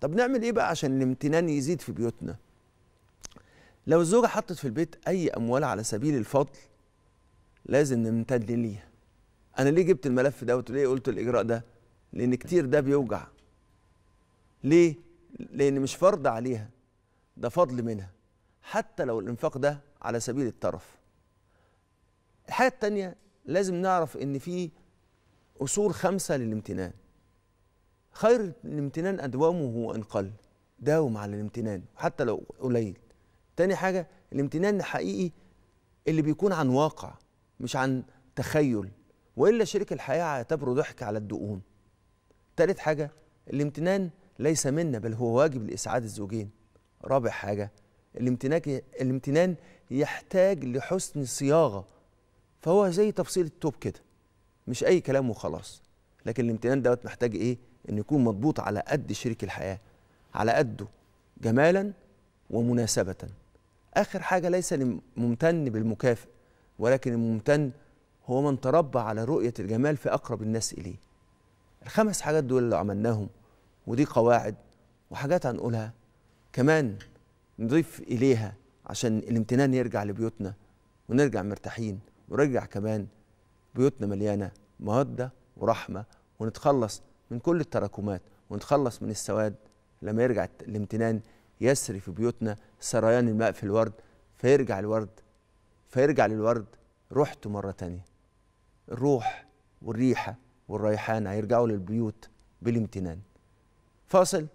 طب نعمل ايه بقى عشان الامتنان يزيد في بيوتنا لو الزوجة حطت في البيت أي أموال على سبيل الفضل لازم نمتد ليها أنا ليه جبت الملف ده وليه قلت الإجراء ده لأن كتير ده بيوجع ليه لأن مش فرض عليها ده فضل منها حتى لو الإنفاق ده على سبيل الترف الحاجة التانية لازم نعرف إن في أصول خمسة للامتنان خير الامتنان أدومه وإن قل داوم على الامتنان حتى لو قليل تاني حاجة الامتنان الحقيقي اللي بيكون عن واقع مش عن تخيل وإلا شريك الحياة هيعتبره ضحك على الدقون تالت حاجة الامتنان ليس منا بل هو واجب لإسعاد الزوجين رابع حاجة الامتنان, الامتنان يحتاج لحسن صياغة فهو زي تفصيل التوب كده مش أي كلام وخلاص لكن الامتنان دوت محتاج إيه انه يكون مضبوط على قد شريك الحياه على قده جمالا ومناسبه اخر حاجه ليس الممتن بالمكافئ ولكن الممتن هو من تربى على رؤيه الجمال في اقرب الناس اليه الخمس حاجات دول اللي عملناهم ودي قواعد وحاجات هنقولها كمان نضيف اليها عشان الامتنان يرجع لبيوتنا ونرجع مرتاحين ونرجع كمان بيوتنا مليانه مودة ورحمة ونتخلص من كل التراكمات ونتخلص من السواد لما يرجع الامتنان يسري في بيوتنا سريان الماء في الورد فيرجع الورد فيرجع للورد رحته مرة تانية الروح والريحة والريحان هيرجعوا للبيوت بالامتنان فاصل